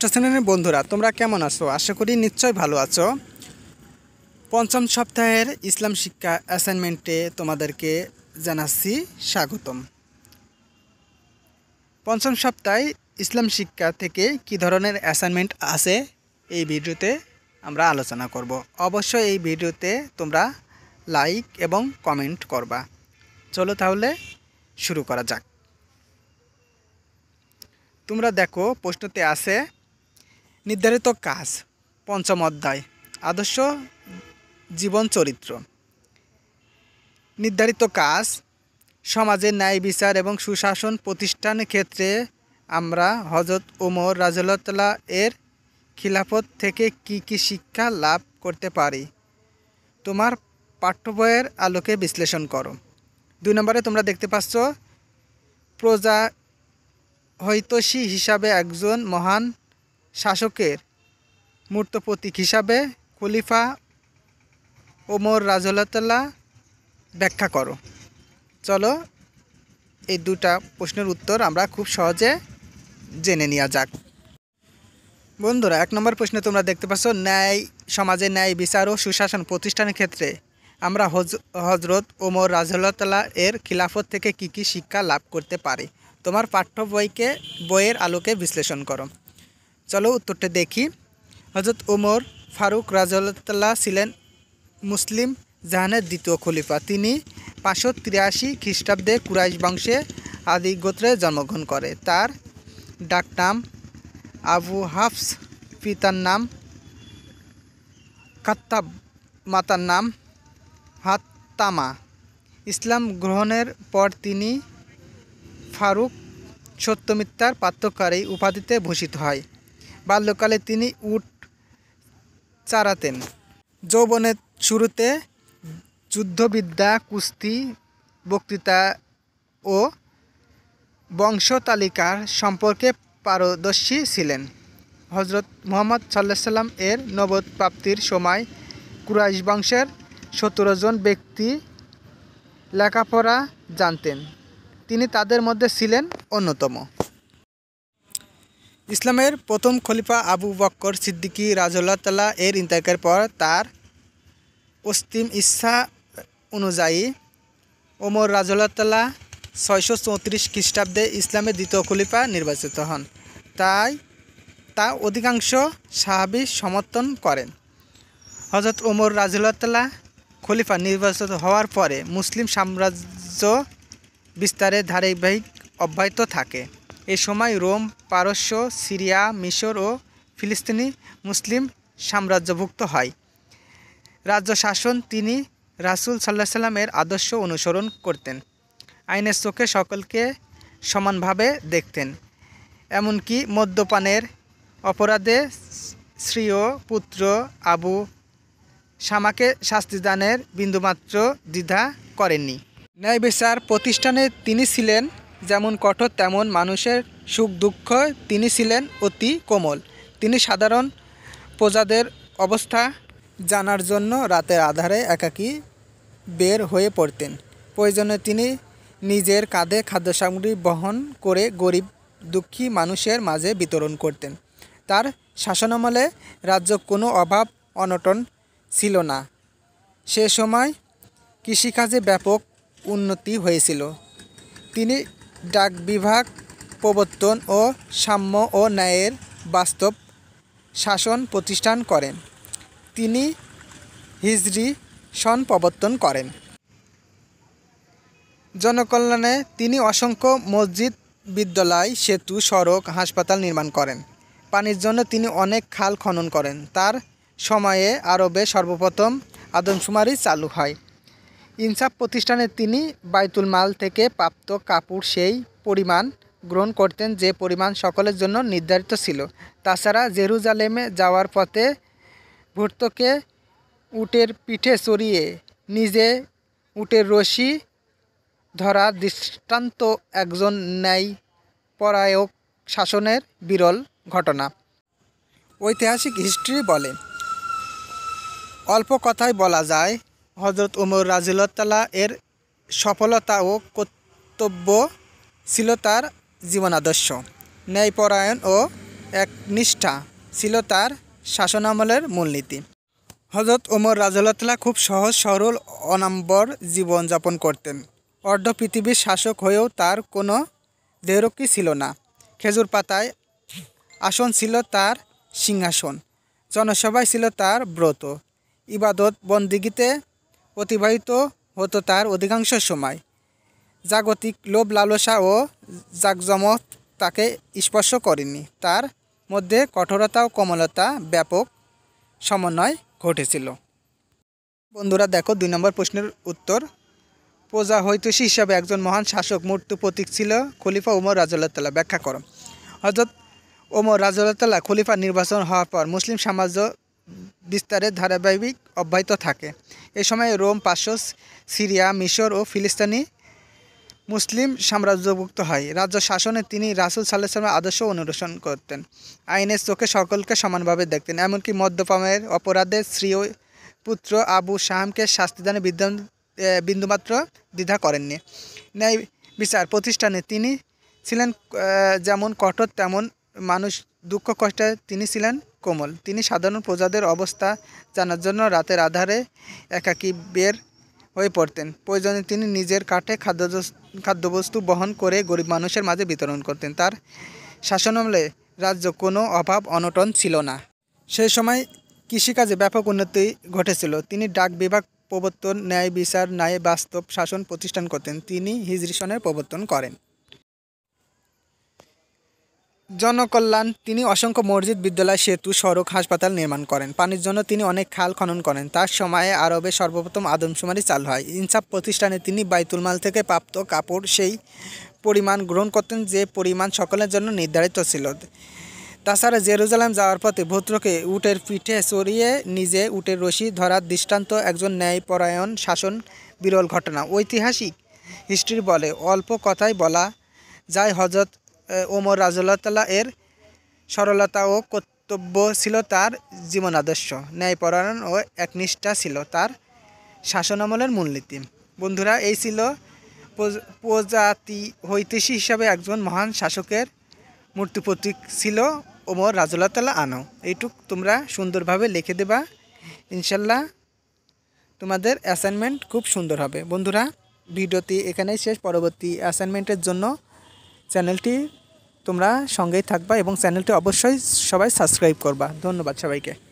ষষ্ঠ শ্রেণীর বন্ধুরা তোমরা কেমন আছো আশা করি নিশ্চয় ভালো আছো পঞ্চম সপ্তাহের ইসলাম শিক্ষা অ্যাসাইনমেন্টে তোমাদেরকে জানাচ্ছি স্বাগতম পঞ্চম সপ্তাহে ইসলাম শিক্ষা থেকে কি ধরনের অ্যাসাইনমেন্ট আছে এই ভিডিওতে আমরা আলোচনা করব অবশ্যই এই ভিডিওতে তোমরা লাইক এবং কমেন্ট করবা চলো তাহলে শুরু করা যাক তোমরা দেখো প্রশ্নতে আছে নির্ধারিত কাজ পঞ্চম অধ্যায় আদর্শ জীবন চরিত্র নির্ধারিত কাজ সমাজের ন্যায় বিচার এবং সুশাসন প্রতিষ্ঠানের ক্ষেত্রে আমরা হজরত ওমর রাজতলা এর খিলাফত থেকে কি কি শিক্ষা লাভ করতে পারি তোমার পাঠ্য বইয়ের আলোকে বিশ্লেষণ করো দুই নম্বরে তোমরা দেখতে পাচ্ছ প্রজা হৈতসী হিসাবে একজন মহান শাসকের মূর্ত প্রতীক হিসাবে খলিফা ওমর রাজহতাল্লাহ ব্যাখ্যা করো চলো এই দুটা প্রশ্নের উত্তর আমরা খুব সহজে জেনে নেওয়া যাক বন্ধুরা এক নম্বর প্রশ্নে তোমরা দেখতে পাচ্ছ ন্যায় সমাজে ন্যায় বিচার ও সুশাসন প্রতিষ্ঠানের ক্ষেত্রে আমরা হজ হজরত ওমর রাজহতাল্লাহ এর খিলাফত থেকে কি কি শিক্ষা লাভ করতে পারি তোমার পাঠ্য বইকে বইয়ের আলোকে বিশ্লেষণ করো চলো উত্তরটা দেখি হজরত ওমর ফারুক রাজতাল্লাহ ছিলেন মুসলিম জাহানের দ্বিতীয় খলিফা তিনি পাঁচশো তিরাশি খ্রিস্টাব্দে কুরাইশ বংশে আদি গোত্রে জন্মগ্রহণ করে তার ডাকনাম আবু হাফস পিতার নাম কাত্তাব মাতার নাম হাত্তামা ইসলাম গ্রহণের পর তিনি ফারুক সত্যমিত্রার পাত্রকারী উপাধিতে ভূষিত হয় বাল্যকালে তিনি উট চারাতেন যৌবনের শুরুতে যুদ্ধবিদ্যা কুস্তি বক্তৃতা ও বংশতালিকার সম্পর্কে পারদর্শী ছিলেন হজরত মোহাম্মদ সাল্লাহ সাল্লাম এর নবদ প্রাপ্তির সময় কুরাইশ বংশের সতেরো জন ব্যক্তি লেখাপড়া জানতেন তিনি তাদের মধ্যে ছিলেন অন্যতম ইসলামের প্রথম খলিফা আবু বক্কর সিদ্দিকি রাজল্লাহ তাল্লাহ এর ইন্তাকের পর তার অস্তিম ইচ্ছা অনুযায়ী ওমর রাজল্লাহ তাল্লাহ ছয়শো চৌত্রিশ খ্রিস্টাব্দে ইসলামের দ্বিতীয় খলিফা নির্বাচিত হন তাই তা অধিকাংশ সাহাবি সমর্থন করেন হজরত ওমর রাজুল্লাহতাল্লাহ খলিফা নির্বাচিত হওয়ার পরে মুসলিম সাম্রাজ্য বিস্তারে ধারাবাহিক অব্যাহত থাকে এ সময় রোম পারস্য সিরিয়া মিশর ও ফিলিস্তিনি মুসলিম সাম্রাজ্যভুক্ত হয় রাজ্য শাসন তিনি রাসুল সাল্লাহ সাল্লামের আদর্শ অনুসরণ করতেন আইনের চোখে সকলকে সমানভাবে দেখতেন এমনকি মদ্যপানের অপরাধে শ্রীয় পুত্র আবু শামাকে শাস্তিদানের বিন্দুমাত্র দ্বিধা করেননি ন্যায় বিচার প্রতিষ্ঠানে তিনি ছিলেন যেমন কঠোর তেমন মানুষের সুখ দুঃখ তিনি ছিলেন অতি কোমল তিনি সাধারণ প্রজাদের অবস্থা জানার জন্য রাতের আধারে একাকী বের হয়ে পড়তেন প্রয়োজনে তিনি নিজের কাঁধে খাদ্য সামগ্রী বহন করে গরিব দুঃখী মানুষের মাঝে বিতরণ করতেন তার শাসনামলে রাজ্য কোনো অভাব অনটন ছিল না সে সময় কৃষিকাজে ব্যাপক উন্নতি হয়েছিল তিনি ডাক বিভাগ প্রবর্তন ও সাম্য ও ন্যায়ের বাস্তব শাসন প্রতিষ্ঠান করেন তিনি হিজরি সন প্রবর্তন করেন জনকল্যাণে তিনি অসংখ্য মসজিদ বিদ্যালয় সেতু সড়ক হাসপাতাল নির্মাণ করেন পানির জন্য তিনি অনেক খাল খনন করেন তার সময়ে আরবে সর্বপ্রথম আদমশুমারি চালু হয় ইনসাফ প্রতিষ্ঠানে তিনি বাইতুল মাল থেকে প্রাপ্ত কাপড় সেই পরিমাণ গ্রহণ করতেন যে পরিমাণ সকলের জন্য নির্ধারিত ছিল তাছাড়া জেরুজালেমে যাওয়ার পথে ভর্তকে উটের পিঠে চড়িয়ে নিজে উটের রশি ধরা দৃষ্টান্ত একজন ন্যায় পরায়ক শাসনের বিরল ঘটনা ঐতিহাসিক হিস্ট্রি বলে অল্প কথায় বলা যায় হজরত উমর রাজিল্লাহ এর সফলতা ও কর্তব্য ছিল তার জীবন আদর্শ ন্যায়পরায়ণ ও এক নিষ্ঠা ছিল তার শাসনামলের মূলনীতি হজরত উমর রাজুল্লাহ খুব সহজ সরল অনাম্বর জীবনযাপন করতেন অর্ধ পৃথিবীর শাসক হয়েও তার কোনো দেহরক্ষী ছিল না খেজুর পাতায় আসন ছিল তার সিংহাসন জনসভায় ছিল তার ব্রত ইবাদত বন্দিগিতে অতিবাহিত হতো তার অধিকাংশ সময় জাগতিক লোভ লালসা ও জাকজমক তাকে স্পর্শ করেনি তার মধ্যে কঠোরতা ও কোমলতা ব্যাপক সমন্বয় ঘটেছিল বন্ধুরা দেখো দুই নম্বর প্রশ্নের উত্তর প্রজা হৈতোষী হিসাবে একজন মহান শাসক মূর্তু প্রতীক ছিল খলিফা ওমর রাজুল্লাহ ব্যাখ্যা করো হজরত ওমর রাজুল্লাহ খলিফা নির্বাচন হওয়ার পর মুসলিম সমাজ বিস্তারের ধারাবাহিক অব্যাহত থাকে এ সময় রোম পাশস সিরিয়া মিশর ও ফিলিস্তানি মুসলিম সাম্রাজ্যভুক্ত হয় রাজ্য শাসনে তিনি রাসুল সাল্লাহামের আদর্শ অনুসরণ করতেন আইনের চোখে সকলকে সমানভাবে দেখতেন এমনকি মদ্যপামের অপরাধে শ্রী পুত্র আবু শাহামকে শাস্তিদানে বিদ্যান বিন্দুমাত্র দ্বিধা করেননি ন্যায় বিচার প্রতিষ্ঠানে তিনি ছিলেন যেমন কঠোর তেমন মানুষ দুঃখ কষ্টে তিনি ছিলেন কোমল তিনি সাধারণ প্রজাদের অবস্থা জানার জন্য রাতের আধারে একাকী বের হয়ে পড়তেন প্রয়োজনে তিনি নিজের কাঠে খাদ্য খাদ্যবস্তু বহন করে গরিব মানুষের মাঝে বিতরণ করতেন তার শাসনামলে রাজ্য কোনো অভাব অনটন ছিল না সেই সময় কৃষিকাজে ব্যাপক উন্নতি ঘটেছিল তিনি ডাক বিভাগ প্রবর্তন ন্যায় বিচার ন্যায় বাস্তব শাসন প্রতিষ্ঠান করতেন তিনি হিজরিশনের প্রবর্তন করেন জনকল্যাণ তিনি অসংখ্য মসজিদ বিদ্যালয় সেতু সড়ক হাসপাতাল নির্মাণ করেন পানির জন্য তিনি অনেক খাল খনন করেন তার সময়ে আরবে সর্বপ্রথম আদমশুমারি চালু হয় ইনসাফ প্রতিষ্ঠানে তিনি বাইতুলমাল থেকে প্রাপ্ত কাপড় সেই পরিমাণ গ্রহণ করতেন যে পরিমাণ সকলের জন্য নির্ধারিত ছিল তাছাড়া জেরুজালাম যাওয়ার পথে ভদ্রকে উটের পিঠে চড়িয়ে নিজে উটের রশি ধরার দৃষ্টান্ত একজন ন্যায়পরায়ণ শাসন বিরল ঘটনা ঐতিহাসিক হিস্ট্রি বলে অল্প কথাই বলা যায় হজরত ওমর রাজুল্লাহ এর সরলতা ও কর্তব্য ছিল তার জীবন আদর্শ ন্যায়পরায়ণ ও একনিষ্ঠা ছিল তার শাসনামলের মূলনীতি বন্ধুরা এই ছিল প্রজাতি হৈতিষী হিসাবে একজন মহান শাসকের মূর্তি প্রতীক ছিল ওমর রাজুল্লাহ আনো এইটুক তোমরা সুন্দরভাবে লিখে দেবা ইনশাল্লাহ তোমাদের অ্যাসাইনমেন্ট খুব সুন্দর হবে বন্ধুরা ভিডিওটি এখানেই শেষ পরবর্তী অ্যাসাইনমেন্টের জন্য চ্যানেলটি তোমরা সঙ্গেই থাকবা এবং চ্যানেলটি অবশ্যই সবাই সাবস্ক্রাইব করবা ধন্যবাদ সবাইকে